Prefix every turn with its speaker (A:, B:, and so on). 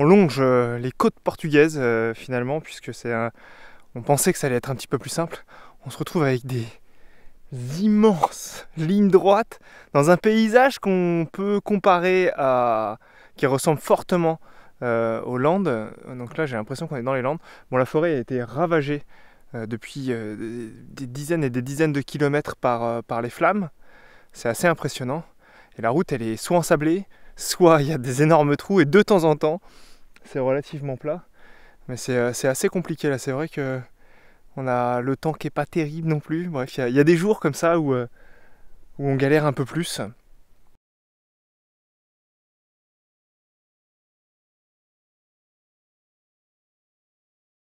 A: on longe euh, les côtes portugaises euh, finalement, puisque c'est on pensait que ça allait être un petit peu plus simple. On se retrouve avec des immenses lignes droites dans un paysage qu'on peut comparer à. qui ressemble fortement euh, aux Landes. Donc là, j'ai l'impression qu'on est dans les Landes. Bon, la forêt a été ravagée depuis des dizaines et des dizaines de kilomètres par, par les flammes. C'est assez impressionnant. Et la route, elle est soit ensablée, soit il y a des énormes trous, et de temps en temps, c'est relativement plat. Mais euh, c'est assez compliqué là, c'est vrai que on a le temps qui est pas terrible non plus. Bref, il y, a des jours comme ça où, euh, où on galère un peu
B: plus.